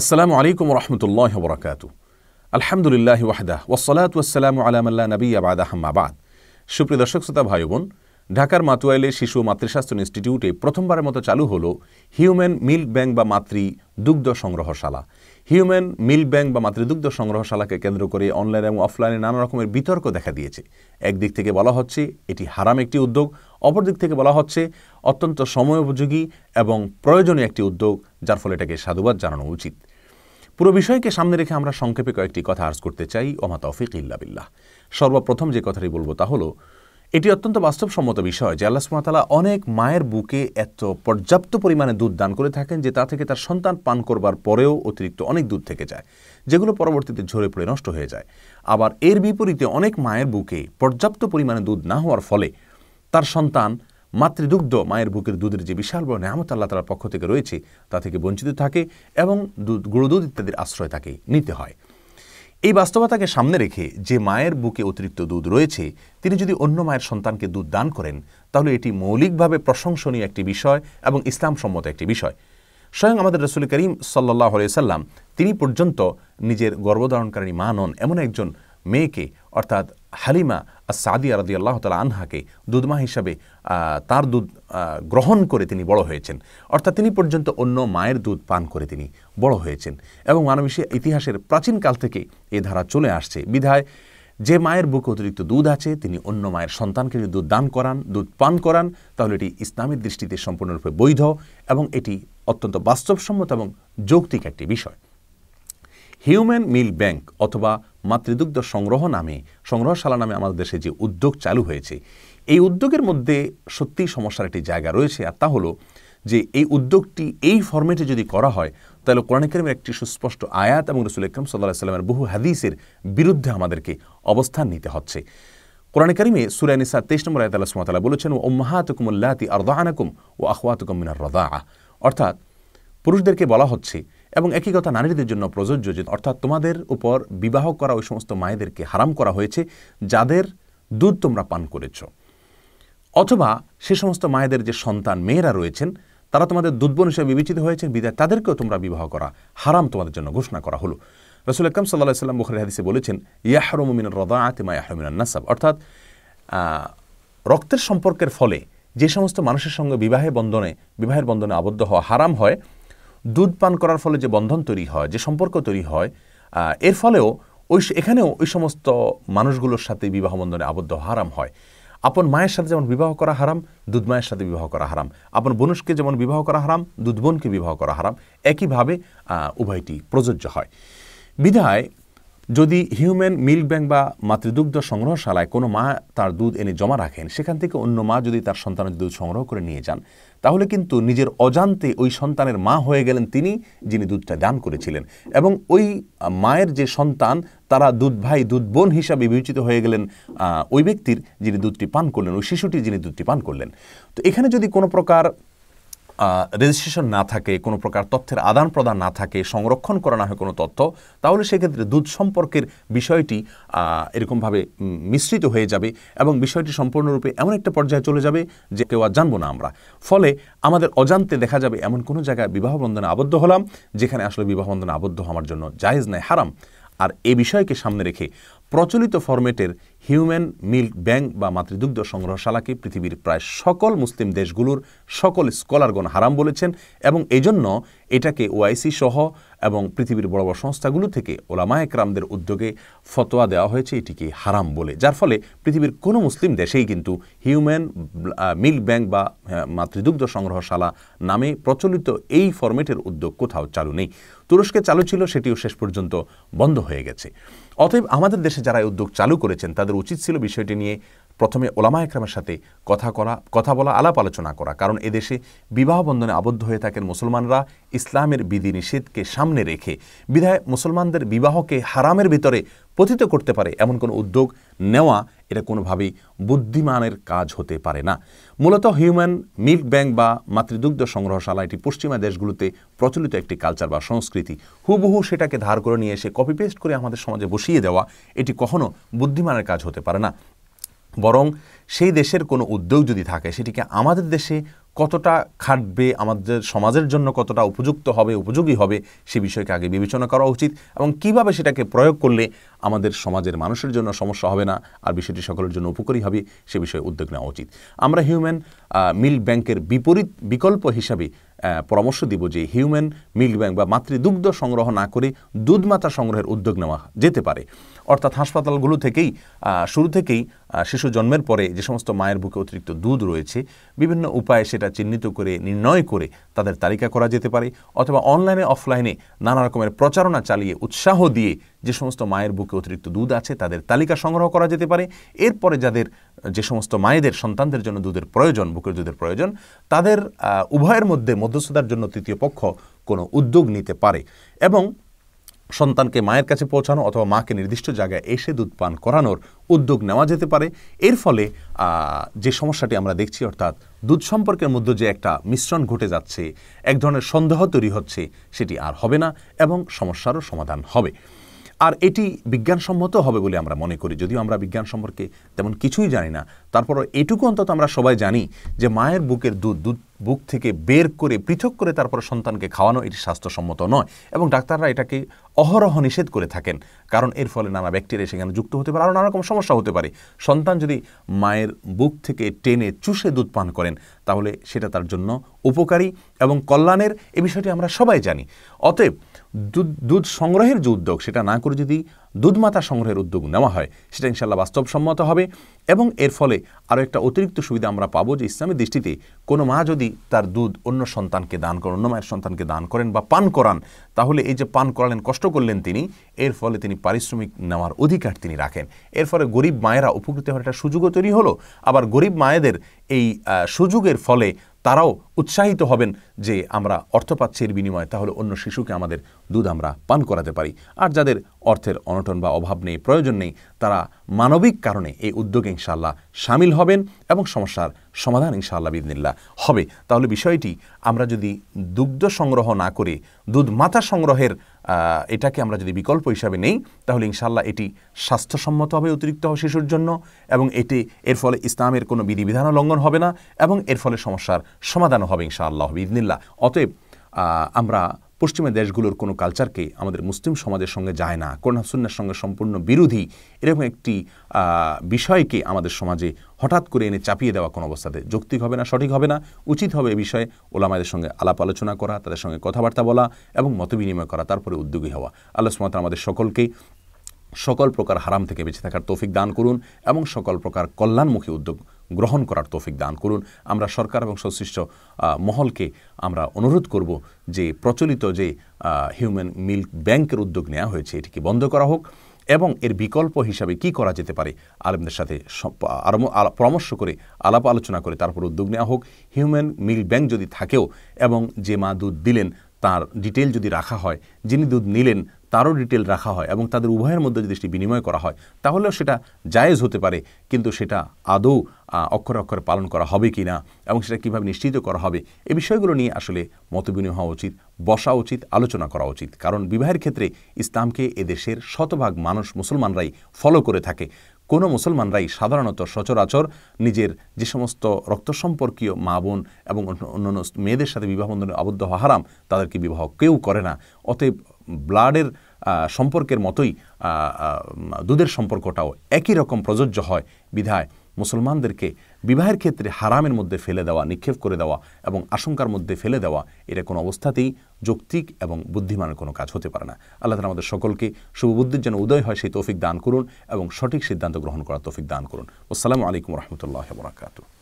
আসসালামু আলাইকুম রহমতুল্লাহ বরাকাত আলহামদুলিল্লাহ ওয়াহদাহ ওসলাত ওয়াসালাম আলামাল্লা নবী আবাদ আহমাবাদ সুপ্রিয় দর্শক শ্রোতা ভাই বোন ঢাকার মাতুয়াইলে শিশু মাতৃস্বাস্থ্য ইনস্টিটিউটে প্রথমবারের মতো চালু হল হিউম্যান মিল্ক ব্যাংক বা মাতৃ দুগ্ধ সংগ্রহশালা হিউম্যান মিল্ক ব্যাংক বা মাতৃদুগ্ধ সংগ্রহশালাকে কেন্দ্র করে অনলাইন এবং অফলাইনে নানা রকমের বিতর্ক দেখা দিয়েছে একদিক থেকে বলা হচ্ছে এটি হারাম একটি উদ্যোগ অপর দিক থেকে বলা হচ্ছে অত্যন্ত সময়োপযোগী এবং প্রয়োজনীয় একটি উদ্যোগ যার ফলে এটাকে সাধুবাদ জানানো উচিত পুরো বিষয়কে সামনে রেখে আমরা সংক্ষেপে কয়েকটি কথা আর্জ করতে চাই ওমা তৌফিক ইল্লাবিল্লাহ সর্বপ্রথম যে কথাটি বলবো তা হলো এটি অত্যন্ত বাস্তবসম্মত বিষয় যে আল্লাহ সুমাতালা অনেক মায়ের বুকে এত পর্যাপ্ত পরিমাণে দুধ দান করে থাকেন যে তা থেকে তার সন্তান পান করবার পরেও অতিরিক্ত অনেক দুধ থেকে যায় যেগুলো পরবর্তীতে ঝরে পড়ে নষ্ট হয়ে যায় আবার এর বিপরীতে অনেক মায়ের বুকে পর্যাপ্ত পরিমাণে দুধ না হওয়ার ফলে তার সন্তান মাতৃদুগ্ধ মায়ের বুকের দুধের যে বিশাল বড় নেয়ামত আল্লাহ তালার পক্ষ থেকে রয়েছে তা থেকে বঞ্চিত থাকে এবং দুধ গুঁড়ো দুধ ইত্যাদির আশ্রয় তাকে নিতে হয় এই বাস্তবতাকে সামনে রেখে যে মায়ের বুকে অতিরিক্ত দুধ রয়েছে তিনি যদি অন্য মায়ের সন্তানকে দুধ দান করেন তাহলে এটি মৌলিকভাবে প্রশংসনীয় একটি বিষয় এবং ইসলামসম্মত একটি বিষয় স্বয়ং আমাদের রসুল করিম সাল্লাহ সাল্লাম তিনি পর্যন্ত নিজের গর্ভধারণকারী মা নন এমন একজন মেয়েকে অর্থাৎ হালিমা সাদিয়া রাজি আল্লাহ তালা আনহাকে দুধমা হিসাবে তার দুধ গ্রহণ করে তিনি বড় হয়েছেন অর্থাৎ তিনি পর্যন্ত অন্য মায়ের দুধ পান করে তিনি বড় হয়েছেন এবং মানবিশের ইতিহাসের প্রাচীনকাল থেকে এ ধারা চলে আসছে বিধায় যে মায়ের বুকে অতিরিক্ত দুধ আছে তিনি অন্য মায়ের সন্তানকে যদি দুধ দান করান দুধ পান করান তাহলে এটি ইসলামের দৃষ্টিতে সম্পূর্ণরূপে বৈধ এবং এটি অত্যন্ত বাস্তবসম্মত এবং যৌক্তিক একটি বিষয় হিউম্যান মিল ব্যাংক অথবা মাতৃদুগ্ধ সংগ্রহ নামে সংগ্রহশালা নামে আমাদের দেশে যে উদ্যোগ চালু হয়েছে এই উদ্যোগের মধ্যে সত্যিই সমস্যার একটি জায়গা রয়েছে আর তা হলো যে এই উদ্যোগটি এই ফর্মেটে যদি করা হয় তাহলে কোরআন একটি সুস্পষ্ট আয়াত এবং রসুল ইকরম সাল্লাহ সাল্লামের বহু হাদিসের বিরুদ্ধে আমাদেরকে অবস্থান নিতে হচ্ছে কোরআন করিমে সুরানিসা তেইশ নম্বর আয়াত আল্লাহ সুমাতালা বলেছেন ও ওম্মাহাতুকুমুল্লাতি আরদাহানাকুম ও আখওয়াতুকুম মিনার রদা অর্থাৎ পুরুষদেরকে বলা হচ্ছে এবং একই কথা নারীদের জন্য প্রযোজ্য যে অর্থাৎ তোমাদের উপর বিবাহ করা ওই সমস্ত মায়েদেরকে হারাম করা হয়েছে যাদের দুধ তোমরা পান করেছ অথবা সে সমস্ত মায়েদের যে সন্তান মেয়েরা রয়েছেন তারা তোমাদের দুধবন হিসেবে বিবেচিত হয়েছেন বিদায় তাদেরকেও তোমরা বিবাহ করা হারাম তোমাদের জন্য ঘোষণা করা হলো রসুল আকরম সাল্লাহ সাল্লাম বুখারি হাদিসে বলেছেন ইয়াহরমিন রদা আতিমা ইয়াহরমিন নাসাব অর্থাৎ রক্তের সম্পর্কের ফলে যে সমস্ত মানুষের সঙ্গে বিবাহে বন্ধনে বিবাহের বন্ধনে আবদ্ধ হওয়া হারাম হয় দুধ পান করার ফলে যে বন্ধন তৈরি হয় যে সম্পর্ক তৈরি হয় এর ফলেও ওই এখানেও ওই সমস্ত মানুষগুলোর সাথে বিবাহ বন্ধনে আবদ্ধ হারাম হয় আপন মায়ের সাথে যেমন বিবাহ করা হারাম দুধ মায়ের সাথে বিবাহ করা হারাম আপন বনুষকে যেমন বিবাহ করা হারাম দুধ বোনকে বিবাহ করা হারাম একইভাবে উভয়টি প্রযোজ্য হয় বিধায় যদি হিউম্যান মিল্ক ব্যাংক বা মাতৃদুগ্ধ সংগ্রহশালায় কোনো মা তার দুধ এনে জমা রাখেন সেখান থেকে অন্য মা যদি তার সন্তানের দুধ সংগ্রহ করে নিয়ে যান তাহলে কিন্তু নিজের অজান্তে ওই সন্তানের মা হয়ে গেলেন তিনি যিনি দুধটা দান করেছিলেন এবং ওই মায়ের যে সন্তান তারা দুধ ভাই দুধ বোন হিসাবে বিবেচিত হয়ে গেলেন ওই ব্যক্তির যিনি দুধটি পান করলেন ওই শিশুটি যিনি দুধটি পান করলেন তো এখানে যদি কোনো প্রকার রেজিস্ট্রেশন না থাকে কোনো প্রকার তথ্যের আদান প্রদান না থাকে সংরক্ষণ করা না হয় কোনো তথ্য তাহলে সেক্ষেত্রে দুধ সম্পর্কের বিষয়টি এরকমভাবে মিশ্রিত হয়ে যাবে এবং বিষয়টি সম্পূর্ণরূপে এমন একটা পর্যায়ে চলে যাবে যে কেউ আর জানবো না আমরা ফলে আমাদের অজান্তে দেখা যাবে এমন কোনো জায়গায় বিবাহ বন্ধনে আবদ্ধ হলাম যেখানে আসলে বিবাহ বন্ধনে আবদ্ধ হওয়ার জন্য জায়েজ নেয় হারাম আর এ বিষয়কে সামনে রেখে প্রচলিত ফরম্যাটের হিউম্যান মিল্ক ব্যাংক বা মাতৃদুগ্ধ সংগ্রহশালাকে পৃথিবীর প্রায় সকল মুসলিম দেশগুলোর সকল স্কলারগণ হারাম বলেছেন এবং এই জন্য এটাকে ওআইসি সহ এবং পৃথিবীর বড় বড় সংস্থাগুলো থেকে ওলামা একরামদের উদ্যোগে ফতোয়া দেওয়া হয়েছে এটিকে হারাম বলে যার ফলে পৃথিবীর কোনো মুসলিম দেশেই কিন্তু হিউম্যান মিল্ক ব্যাংক বা মাতৃদুগ্ধ সংগ্রহশালা নামে প্রচলিত এই ফরম্যাটের উদ্যোগ কোথাও চালু নেই তুরস্কে চালু ছিল সেটিও শেষ পর্যন্ত বন্ধ হয়ে গেছে অতএব আমাদের দেশে যারা উদ্যোগ চালু করেছেন তাদের আমাদের উচিত ছিল বিষয়টি নিয়ে প্রথমে ওলামা একরামের সাথে কথা করা কথা বলা আলাপ আলোচনা করা কারণ এদেশে বিবাহ বন্ধনে আবদ্ধ হয়ে থাকেন মুসলমানরা ইসলামের বিধিনিষেধকে সামনে রেখে বিধায় মুসলমানদের বিবাহকে হারামের ভিতরে পতিত করতে পারে এমন কোনো উদ্যোগ নেওয়া এটা কোনোভাবেই বুদ্ধিমানের কাজ হতে পারে না মূলত হিউম্যান মিল্ক ব্যাংক বা মাতৃদুগ্ধ সংগ্রহশালা এটি পশ্চিমা দেশগুলোতে প্রচলিত একটি কালচার বা সংস্কৃতি হুবহু সেটাকে ধার করে নিয়ে এসে কপি পেস্ট করে আমাদের সমাজে বসিয়ে দেওয়া এটি কখনো বুদ্ধিমানের কাজ হতে পারে না বরং সেই দেশের কোনো উদ্যোগ যদি থাকে সেটিকে আমাদের দেশে কতটা খাটবে আমাদের সমাজের জন্য কতটা উপযুক্ত হবে উপযোগী হবে সে বিষয়কে আগে বিবেচনা করা উচিত এবং কিভাবে সেটাকে প্রয়োগ করলে আমাদের সমাজের মানুষের জন্য সমস্যা হবে না আর বিষয়টি সকলের জন্য উপকারী হবে সে বিষয়ে উদ্যোগ নেওয়া উচিত আমরা হিউম্যান মিল ব্যাংকের বিপরীত বিকল্প হিসাবে পরামর্শ দিব যে হিউম্যান মিল্ক ব্যাংক বা মাতৃদুগ্ধ সংগ্রহ না করে দুধমাতা সংগ্রহের উদ্যোগ নেওয়া যেতে পারে অর্থাৎ হাসপাতালগুলো থেকেই শুরু থেকেই শিশু জন্মের পরে যে সমস্ত মায়ের বুকে অতিরিক্ত দুধ রয়েছে বিভিন্ন উপায়ে সেটা চিহ্নিত করে নির্ণয় করে তাদের তালিকা করা যেতে পারে অথবা অনলাইনে অফলাইনে নানা রকমের প্রচারণা চালিয়ে উৎসাহ দিয়ে যে সমস্ত মায়ের বুকে অতিরিক্ত দুধ আছে তাদের তালিকা সংগ্রহ করা যেতে পারে এরপরে যাদের যে সমস্ত মায়েদের সন্তানদের জন্য দুধের প্রয়োজন বুকের দুধের প্রয়োজন তাদের উভয়ের মধ্যে মধ্যস্থতার জন্য তৃতীয় পক্ষ কোনো উদ্যোগ নিতে পারে এবং সন্তানকে মায়ের কাছে পৌঁছানো অথবা মাকে নির্দিষ্ট জায়গায় এসে দুধ পান করানোর উদ্যোগ নেওয়া যেতে পারে এর ফলে যে সমস্যাটি আমরা দেখছি অর্থাৎ দুধ সম্পর্কের মধ্যে যে একটা মিশ্রণ ঘটে যাচ্ছে এক ধরনের সন্দেহ তৈরি হচ্ছে সেটি আর হবে না এবং সমস্যারও সমাধান হবে আর এটি বিজ্ঞানসম্মত হবে বলে আমরা মনে করি যদিও আমরা বিজ্ঞান সম্পর্কে তেমন কিছুই জানি না তারপর এটুকু অন্তত আমরা সবাই জানি যে মায়ের বুকের দুধ দুধ বুক থেকে বের করে পৃথক করে তারপরে সন্তানকে খাওয়ানো এটি স্বাস্থ্যসম্মত নয় এবং ডাক্তাররা এটাকে অহরহ নিষেধ করে থাকেন কারণ এর ফলে নানা ব্যাকটেরিয়া সেখানে যুক্ত হতে পারে আরও নানা রকম সমস্যা হতে পারে সন্তান যদি মায়ের বুক থেকে টেনে চুষে দুধ পান করেন তাহলে সেটা তার জন্য উপকারী এবং কল্যাণের এ বিষয়টি আমরা সবাই জানি অতএব দুধ দুধ সংগ্রহের যে উদ্যোগ সেটা না করে যদি দুধমাতা সংগ্রহের উদ্যোগ নেওয়া হয় সেটা ইনশাল্লাহ বাস্তবসম্মত হবে এবং এর ফলে আরও একটা অতিরিক্ত সুবিধা আমরা পাবো যে ইসলামী দৃষ্টিতে কোনো মা যদি তার দুধ অন্য সন্তানকে দান করেন অন্য মায়ের সন্তানকে দান করেন বা পান করান তাহলে এই যে পান করালেন কষ্ট করলেন তিনি এর ফলে তিনি পারিশ্রমিক নেওয়ার অধিকার তিনি রাখেন এর ফলে গরিব মায়েরা উপকৃত হওয়ার একটা সুযোগও তৈরি হলো আবার গরিব মায়েদের এই সুযোগের ফলে তারাও উৎসাহিত হবেন যে আমরা অর্থ পাচ্ছি এর বিনিময়ে তাহলে অন্য শিশুকে আমাদের দুধ আমরা পান করাতে পারি আর যাদের অর্থের অনটন বা অভাব নেই প্রয়োজন নেই তারা মানবিক কারণে এই উদ্যোগে ইনশাআল্লাহ সামিল হবেন এবং সমস্যার সমাধান ইনশাআল্লাহ বিদিনিল্লা হবে তাহলে বিষয়টি আমরা যদি দুগ্ধ সংগ্রহ না করে দুধ মাথা সংগ্রহের এটাকে আমরা যদি বিকল্প হিসাবে নেই তাহলে ইনশাল্লাহ এটি স্বাস্থ্যসম্মত হবে অতিরিক্ত শিশুর জন্য এবং এটি এর ফলে ইসলামের কোনো বিধিবিধানও লঙ্ঘন হবে না এবং এর ফলে সমস্যার সমাধানও হবে ইনশাআল্লাহ বিদিনিল্লা আলহামদুলিল্লাহ অতএব আমরা পশ্চিমা দেশগুলোর কোনো কালচারকে আমাদের মুসলিম সমাজের সঙ্গে যায় না কোরআন সঙ্গে সম্পূর্ণ বিরোধী এরকম একটি বিষয়কে আমাদের সমাজে হঠাৎ করে এনে চাপিয়ে দেওয়া কোনো অবস্থাতে যৌক্তিক হবে না সঠিক হবে না উচিত হবে এ বিষয়ে ওলামাদের সঙ্গে আলাপ আলোচনা করা তাদের সঙ্গে কথাবার্তা বলা এবং মত বিনিময় করা তারপরে উদ্যোগী হওয়া আল্লাহ সুমাত আমাদের সকলকে সকল প্রকার হারাম থেকে বেঁচে থাকার তৌফিক দান করুন এবং সকল প্রকার কল্যাণমুখী উদ্যোগ গ্রহণ করার তৌফিক দান করুন আমরা সরকার এবং সংশ্লিষ্ট মহলকে আমরা অনুরোধ করব যে প্রচলিত যে হিউম্যান মিল্ক ব্যাংকের উদ্যোগ নেওয়া হয়েছে এটিকে বন্ধ করা হোক এবং এর বিকল্প হিসাবে কি করা যেতে পারে আলেমদের সাথে পরামর্শ করে আলাপ আলোচনা করে তারপর উদ্যোগ নেওয়া হোক হিউম্যান মিল ব্যাংক যদি থাকেও এবং যে মা দুধ দিলেন তার ডিটেল যদি রাখা হয় যিনি দুধ নিলেন তারও ডিটেল রাখা হয় এবং তাদের উভয়ের মধ্যে যদি সেটি বিনিময় করা হয় তাহলেও সেটা জায়েজ হতে পারে কিন্তু সেটা আদৌ অক্ষরে অক্ষরে পালন করা হবে কি না এবং সেটা কীভাবে নিশ্চিত করা হবে এ বিষয়গুলো নিয়ে আসলে মতবিনিময় হওয়া উচিত বসা উচিত আলোচনা করা উচিত কারণ বিবাহের ক্ষেত্রে ইসলামকে এদেশের শতভাগ মানুষ মুসলমানরাই ফলো করে থাকে কোনো মুসলমানরাই সাধারণত সচরাচর নিজের যে সমস্ত রক্ত সম্পর্কীয় মা বোন এবং অন্যান্য মেয়েদের সাথে বিবাহ বন্ধনে আবদ্ধ হওয়া হারাম তাদেরকে বিবাহ কেউ করে না অতএব ব্লাডের সম্পর্কের মতোই দুধের সম্পর্কটাও একই রকম প্রযোজ্য হয় বিধায় মুসলমানদেরকে বিবাহের ক্ষেত্রে হারামের মধ্যে ফেলে দেওয়া নিক্ষেপ করে দেওয়া এবং আশঙ্কার মধ্যে ফেলে দেওয়া এটা কোনো অবস্থাতেই যৌক্তিক এবং বুদ্ধিমানের কোনো কাজ হতে পারে না আল্লাহ তালা আমাদের সকলকে শুভবুদ্ধির যেন উদয় হয় সেই তৌফিক দান করুন এবং সঠিক সিদ্ধান্ত গ্রহণ করার তৌফিক দান করুন আসসালামু আলাইকুম রহমতুল্লাহ বরাকাতু